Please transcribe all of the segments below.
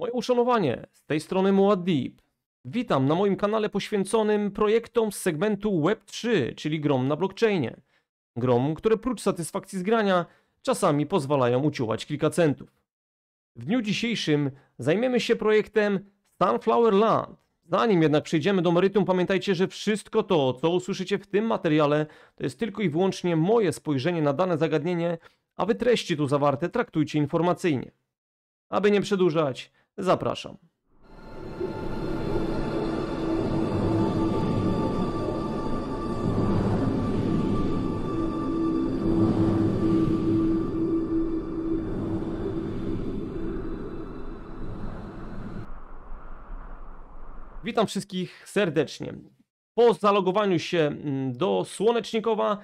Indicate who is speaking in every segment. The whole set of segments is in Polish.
Speaker 1: Moje uszanowanie, z tej strony Muad'Dib. Witam na moim kanale poświęconym projektom z segmentu Web3, czyli grom na blockchainie. Grom, które prócz satysfakcji z grania, czasami pozwalają uciułać kilka centów. W dniu dzisiejszym zajmiemy się projektem Sunflower Land. Zanim jednak przejdziemy do meritum, pamiętajcie, że wszystko to, co usłyszycie w tym materiale, to jest tylko i wyłącznie moje spojrzenie na dane zagadnienie, a wy treści tu zawarte traktujcie informacyjnie. Aby nie przedłużać, Zapraszam. Witam wszystkich serdecznie. Po zalogowaniu się mm, do Słonecznikowa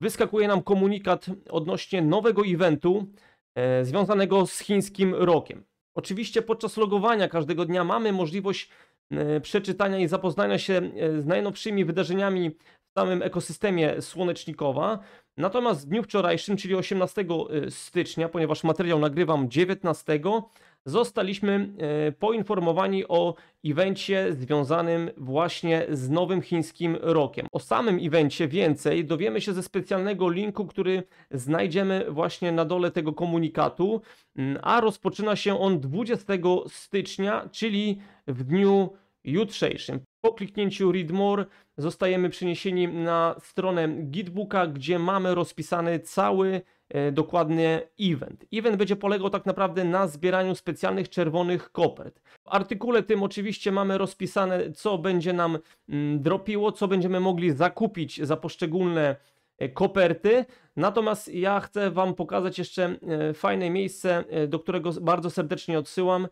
Speaker 1: wyskakuje nam komunikat odnośnie nowego eventu e, związanego z chińskim rokiem. Oczywiście podczas logowania każdego dnia mamy możliwość e, przeczytania i zapoznania się e, z najnowszymi wydarzeniami w samym ekosystemie Słonecznikowa. Natomiast w dniu wczorajszym, czyli 18 e, stycznia, ponieważ materiał nagrywam 19, zostaliśmy e, poinformowani o evencie związanym właśnie z nowym chińskim rokiem. O samym evencie więcej dowiemy się ze specjalnego linku, który znajdziemy właśnie na dole tego komunikatu, mm, a rozpoczyna się on 20 stycznia, czyli w dniu jutrzejszym. Po kliknięciu Read More zostajemy przeniesieni na stronę Gitbooka, gdzie mamy rozpisany cały E, dokładnie event. Event będzie polegał tak naprawdę na zbieraniu specjalnych czerwonych kopert. W artykule tym oczywiście mamy rozpisane, co będzie nam mm, dropiło, co będziemy mogli zakupić za poszczególne e, koperty. Natomiast ja chcę Wam pokazać jeszcze e, fajne miejsce, do którego bardzo serdecznie odsyłam.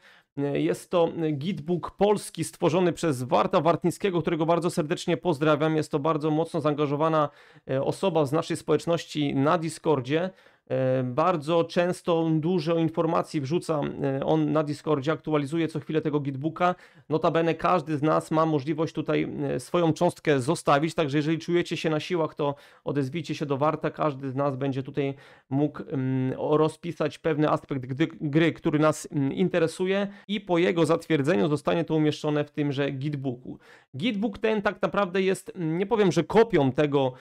Speaker 1: Jest to gitbook polski stworzony przez Warta Wartnickiego, którego bardzo serdecznie pozdrawiam. Jest to bardzo mocno zaangażowana e, osoba z naszej społeczności na Discordzie. E, bardzo często dużo informacji wrzuca e, on na Discordzie, aktualizuje co chwilę tego gitbooka. Notabene każdy z nas ma możliwość tutaj e, swoją cząstkę zostawić, także jeżeli czujecie się na siłach, to odezwijcie się do Warta. Każdy z nas będzie tutaj mógł mm, rozpisać pewny aspekt gry, który nas mm, interesuje i po jego zatwierdzeniu zostanie to umieszczone w tymże gitbooku. Gitbook ten tak naprawdę jest, mm, nie powiem, że kopią tego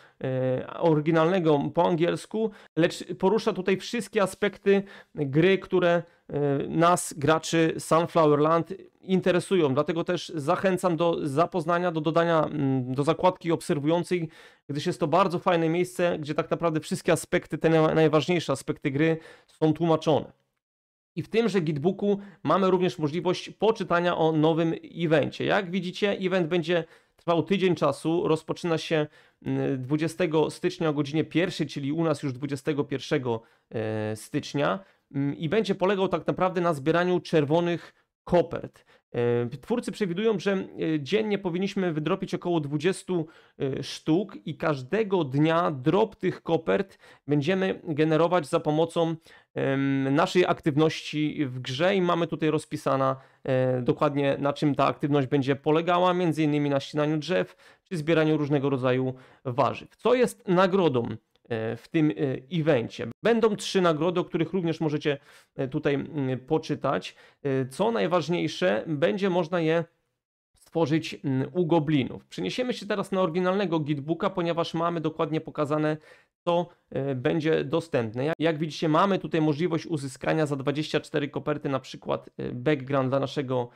Speaker 1: oryginalnego po angielsku, lecz porusza porusza tutaj wszystkie aspekty gry, które e, nas, graczy Sunflowerland, interesują. Dlatego też zachęcam do zapoznania, do dodania mm, do zakładki obserwującej, gdyż jest to bardzo fajne miejsce, gdzie tak naprawdę wszystkie aspekty, te najważniejsze aspekty gry są tłumaczone. I w tymże gitbooku mamy również możliwość poczytania o nowym evencie. Jak widzicie, event będzie Trwał tydzień czasu, rozpoczyna się 20 mm, stycznia o godzinie 1, czyli u nas już 21 e, stycznia mm, i będzie polegał tak naprawdę na zbieraniu czerwonych kopert. E, twórcy przewidują, że e, dziennie powinniśmy wydropić około 20 e, sztuk i każdego dnia drop tych kopert będziemy generować za pomocą naszej aktywności w grze i mamy tutaj rozpisana dokładnie na czym ta aktywność będzie polegała, między innymi na ścinaniu drzew czy zbieraniu różnego rodzaju warzyw. Co jest nagrodą? E, w tym e, evencie. Będą trzy nagrody, o których również możecie e, tutaj poczytać. Co najważniejsze, będzie można je stworzyć u goblinów. Przeniesiemy się teraz na oryginalnego gitbooka, ponieważ mamy dokładnie pokazane to będzie dostępne. Jak widzicie, mamy tutaj możliwość uzyskania za 24 koperty na przykład background dla naszego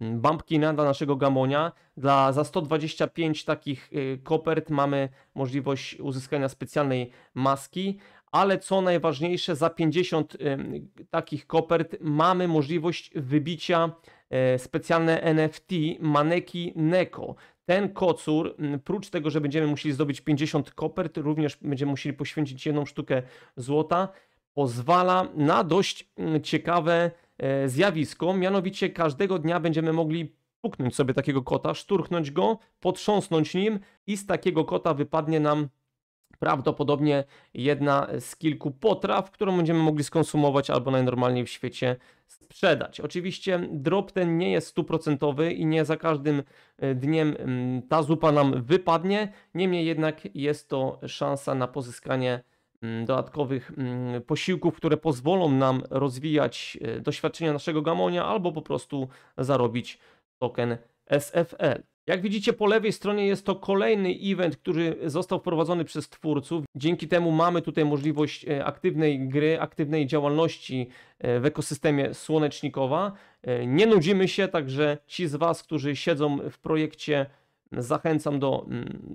Speaker 1: Mm, Bumpkina dla naszego Gamonia. Dla, za 125 takich y, kopert mamy możliwość uzyskania specjalnej maski, ale co najważniejsze, za 50 y, takich kopert mamy możliwość wybicia y, specjalne NFT Maneki Neko. Ten kocur, mm, prócz tego, że będziemy musieli zdobyć 50 kopert, również będziemy musieli poświęcić jedną sztukę złota, pozwala na dość mm, ciekawe E, zjawisko, mianowicie każdego dnia będziemy mogli puknąć sobie takiego kota, szturchnąć go, potrząsnąć nim i z takiego kota wypadnie nam prawdopodobnie jedna z kilku potraw, którą będziemy mogli skonsumować albo najnormalniej w świecie sprzedać. Oczywiście drop ten nie jest stuprocentowy i nie za każdym e, dniem mm, ta zupa nam wypadnie, niemniej jednak jest to szansa na pozyskanie Mm, dodatkowych mm, posiłków, które pozwolą nam rozwijać e, doświadczenia naszego gamonia albo po prostu zarobić token SFL. Jak widzicie po lewej stronie jest to kolejny event, który został wprowadzony przez twórców. Dzięki temu mamy tutaj możliwość e, aktywnej gry, aktywnej działalności e, w ekosystemie słonecznikowa. Nie nudzimy się, także ci z Was, którzy siedzą w projekcie, zachęcam do,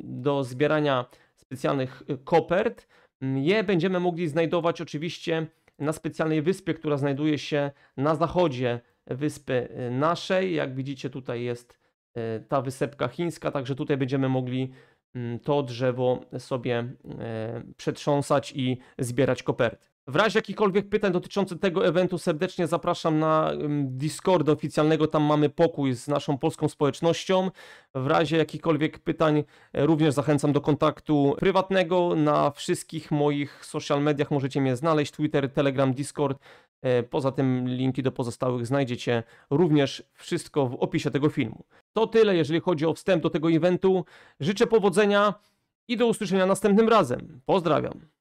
Speaker 1: do zbierania specjalnych kopert. Mm, je będziemy mogli znajdować oczywiście na specjalnej wyspie, która znajduje się na zachodzie wyspy y, naszej. Jak widzicie, tutaj jest y, ta wysepka chińska, także tutaj będziemy mogli mm, to drzewo sobie y, przetrząsać i zbierać koperty. W razie jakichkolwiek pytań dotyczących tego eventu serdecznie zapraszam na Discord oficjalnego, tam mamy pokój z naszą polską społecznością. W razie jakichkolwiek pytań e, również zachęcam do kontaktu prywatnego. Na wszystkich moich social mediach możecie mnie znaleźć, Twitter, Telegram, Discord. E, poza tym linki do pozostałych znajdziecie również wszystko w opisie tego filmu. To tyle, jeżeli chodzi o wstęp do tego eventu. Życzę powodzenia i do usłyszenia następnym razem. Pozdrawiam.